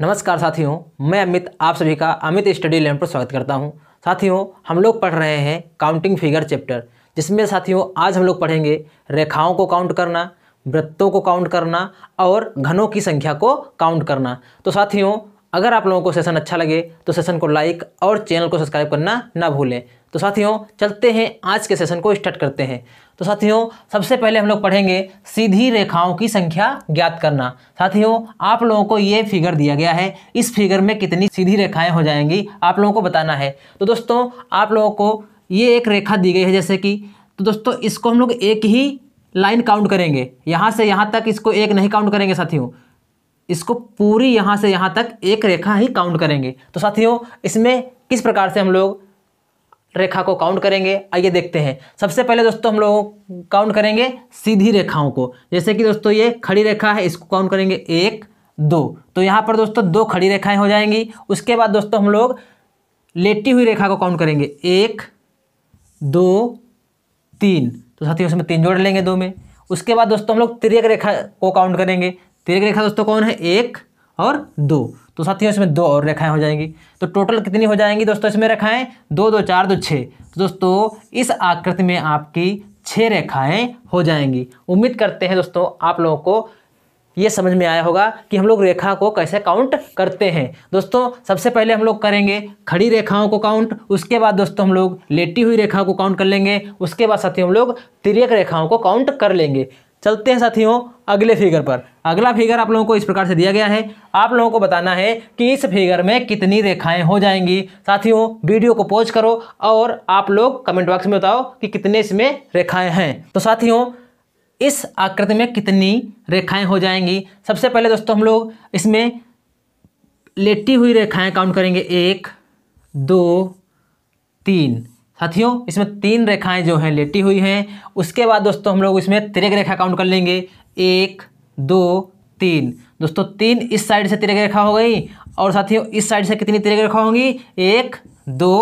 नमस्कार साथियों मैं अमित आप सभी का अमित स्टडी लैंड पर स्वागत करता हूं साथियों हम लोग पढ़ रहे हैं काउंटिंग फिगर चैप्टर जिसमें साथियों आज हम लोग पढ़ेंगे रेखाओं को काउंट करना वृत्तों को काउंट करना और घनों की संख्या को काउंट करना तो साथियों अगर आप लोगों को सेशन अच्छा लगे तो सेशन को लाइक और चैनल को सब्सक्राइब करना ना भूलें तो साथियों चलते हैं आज के सेशन को स्टार्ट करते हैं तो साथियों सबसे पहले हम लोग पढ़ेंगे सीधी रेखाओं की संख्या ज्ञात करना साथियों आप लोगों को ये फिगर दिया गया है इस फिगर में कितनी सीधी रेखाएं हो जाएंगी आप लोगों को बताना है तो दोस्तों आप लोगों को ये एक रेखा दी गई है जैसे कि तो दोस्तों इसको हम लोग एक ही लाइन काउंट करेंगे यहाँ से यहाँ तक इसको एक नहीं काउंट करेंगे साथियों इसको पूरी यहाँ से यहाँ तक एक रेखा ही काउंट करेंगे तो साथियों इसमें किस प्रकार से हम लोग रेखा को काउंट करेंगे आइए देखते हैं सबसे पहले दोस्तों हम लोग काउंट करेंगे सीधी रेखाओं को जैसे कि दोस्तों ये खड़ी रेखा है इसको काउंट करेंगे एक दो तो यहाँ पर दोस्तों दो खड़ी रेखाएं हो जाएंगी उसके बाद दोस्तों हम लोग लेटी हुई रेखा को काउंट करेंगे एक दो तीन तो साथियों उसमें तीन जोड़ लेंगे दो में उसके बाद दोस्तों हम लोग तिरक रेखा को काउंट करेंगे तिरक रेखा दोस्तों कौन है एक और दो तो साथियों इसमें दो और रेखाएं हो जाएंगी तो टोटल कितनी हो जाएंगी दोस्तों इसमें रेखाएं दो दो चार दो छः तो दोस्तों इस आकृति में आपकी छः रेखाएं हो जाएंगी उम्मीद करते हैं दोस्तों आप लोगों को ये समझ में आया होगा कि हम लोग रेखा को कैसे काउंट करते हैं दोस्तों सबसे पहले हम लोग करेंगे खड़ी रेखाओं को काउंट उसके बाद दोस्तों हम लोग लेटी हुई रेखाओं को काउंट कर लेंगे उसके बाद साथियों हम लोग तिरक रेखाओं को काउंट कर लेंगे चलते हैं साथियों अगले फिगर पर अगला फिगर आप लोगों को इस प्रकार से दिया गया है आप लोगों को बताना है कि इस फिगर में कितनी रेखाएं हो जाएंगी साथियों वीडियो को पॉज करो और आप लोग कमेंट बॉक्स में बताओ कि कितने इसमें रेखाएं हैं तो साथियों इस आकृति में कितनी रेखाएं हो जाएंगी सबसे पहले दोस्तों हम लोग इसमें लेटी हुई रेखाएं काउंट करेंगे एक दो तीन साथियों इसमें तीन रेखाएं जो हैं लेटी हुई हैं उसके बाद दोस्तों हम लोग इसमें तिरक रेखा काउंट कर लेंगे एक दो तीन दोस्तों तीन इस साइड से तिरक रेखा हो गई और साथियों इस साइड से कितनी तिरक रेखा होंगी एक दो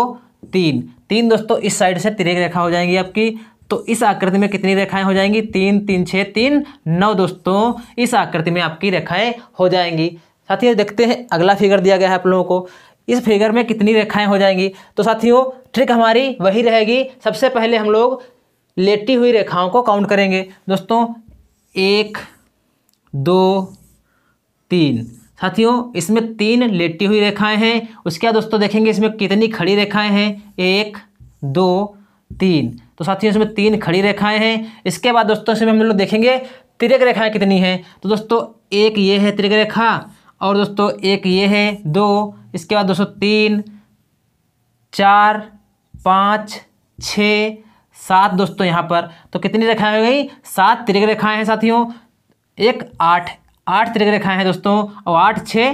तीन तीन दोस्तों इस साइड से तिरक रेखा हो जाएंगी आपकी तो इस आकृति में कितनी रेखाएं हो जाएंगी तीन तीन छः तीन नौ दोस्तों इस आकृति में आपकी रेखाएं हो जाएंगी साथियों देखते हैं अगला फिगर दिया गया है आप लोगों को इस फिगर में कितनी रेखाएं हो जाएंगी तो साथियों ट्रिक हमारी वही रहेगी सबसे पहले हम लोग लेटी हुई रेखाओं को काउंट करेंगे दोस्तों एक दो तीन साथियों इसमें तीन लेटी हुई रेखाएं हैं उसके बाद दोस्तों देखेंगे इसमें कितनी खड़ी रेखाएं हैं एक दो तीन तो साथियों इसमें तीन खड़ी रेखाएं हैं इसके बाद दोस्तों इसमें हम लोग देखेंगे तिरक रेखाएं कितनी हैं तो दोस्तों एक ये है तिरक रेखा और दोस्तों एक ये है दो इसके बाद दोस्तों तीन चार पाँच छ सात दोस्तों यहाँ पर तो कितनी रेखाएं हो गई सात त्रिक रेखाएं हैं साथियों एक आठ आठ त्रिक रेखाएं हैं दोस्तों और आठ छ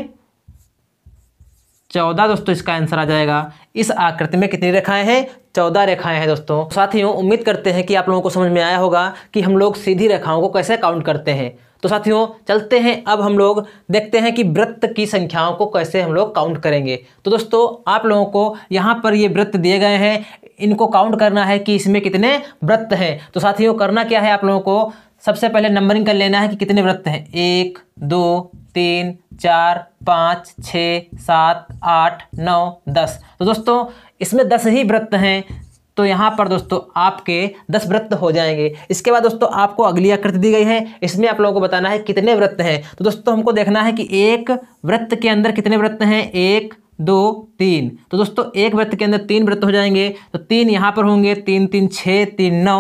चौदह दोस्तों इसका आंसर आ जाएगा इस आकृति में कितनी रेखाएं हैं चौदह रेखाएं हैं दोस्तों साथियों उम्मीद करते हैं कि आप लोगों को समझ में आया होगा कि हम लोग सीधी रेखाओं को कैसे काउंट करते हैं तो साथियों चलते हैं अब हम लोग देखते हैं कि व्रत की संख्याओं को कैसे हम लोग काउंट करेंगे तो दोस्तों आप लोगों को यहाँ पर ये व्रत दिए गए हैं इनको काउंट करना है कि इसमें कितने व्रत हैं तो साथियों करना क्या है आप लोगों को सबसे पहले नंबरिंग कर लेना है कि कितने व्रत हैं एक दो तीन चार पाँच छः सात आठ नौ दस तो दोस्तों इसमें दस ही व्रत हैं तो यहाँ पर दोस्तों आपके दस व्रत हो जाएंगे इसके बाद दोस्तों आपको अगली आकृति दी गई है इसमें आप लोगों को बताना है कितने व्रत हैं तो दोस्तों हमको देखना है कि एक व्रत के अंदर कितने व्रत हैं एक दो तीन तो दोस्तों एक व्रत के अंदर तीन व्रत हो जाएंगे तो तीन यहाँ पर होंगे तीन तीन छः तीन नौ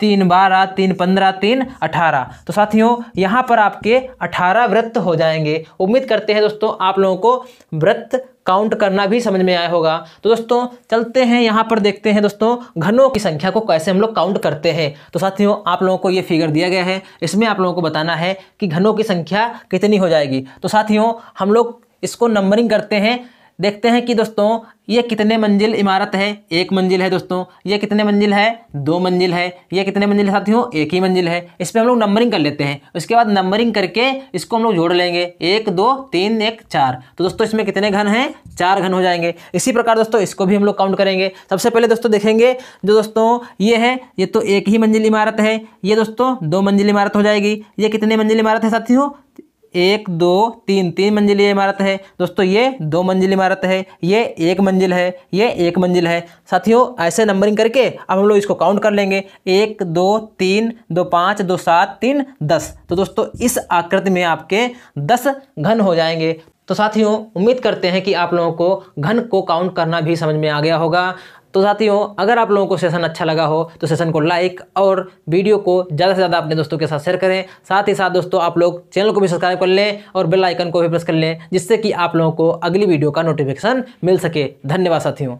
तीन बारह तीन पंद्रह तीन अठारह तो साथियों यहाँ पर आपके अठारह व्रत हो जाएंगे उम्मीद करते हैं दोस्तों आप लोगों को व्रत काउंट करना भी समझ में आया होगा तो दोस्तों चलते हैं यहाँ पर देखते हैं दोस्तों घनों की संख्या को कैसे हम लोग काउंट करते हैं तो साथियों आप लोगों को ये फिगर दिया गया है इसमें आप लोगों को बताना है कि घनों की संख्या कितनी हो जाएगी तो साथियों हम लोग इसको नंबरिंग करते हैं देखते हैं कि दोस्तों ये कितने मंजिल इमारत है एक मंजिल है दोस्तों ये कितने मंजिल है दो मंजिल है ये कितने मंजिल है साथियों एक ही मंजिल है इस पर हम लोग नंबरिंग कर लेते हैं उसके बाद नंबरिंग करके इसको हम लोग जोड़ लेंगे एक दो तीन एक चार तो दोस्तों इसमें कितने घन हैं चार घन हो जाएंगे इसी प्रकार दोस्तों इसको भी हम लोग काउंट करेंगे सबसे पहले दोस्तों देखेंगे जो दोस्तों ये है ये तो एक ही मंजिल इमारत है ये दोस्तों दो मंजिल इमारत हो जाएगी ये कितने मंजिल इमारत है साथियों एक दो तीन तीन मंजिली इमारत है दोस्तों ये दो मंजिल इमारत है ये एक मंजिल है ये एक मंजिल है साथियों ऐसे नंबरिंग करके अब हम लोग इसको काउंट कर लेंगे एक दो तीन दो पाँच दो सात तीन दस तो दोस्तों इस आकृति में आपके दस घन हो जाएंगे तो साथियों उम्मीद करते हैं कि आप लोगों को घन को काउंट करना भी समझ में आ गया होगा तो साथियों अगर आप लोगों को सेशन अच्छा लगा हो तो सेशन को लाइक और वीडियो को ज़्यादा से ज़्यादा अपने दोस्तों के साथ शेयर करें साथ ही साथ दोस्तों आप लोग चैनल को भी सब्सक्राइब कर लें और बेल आइकन को भी प्रेस कर लें जिससे कि आप लोगों को अगली वीडियो का नोटिफिकेशन मिल सके धन्यवाद साथियों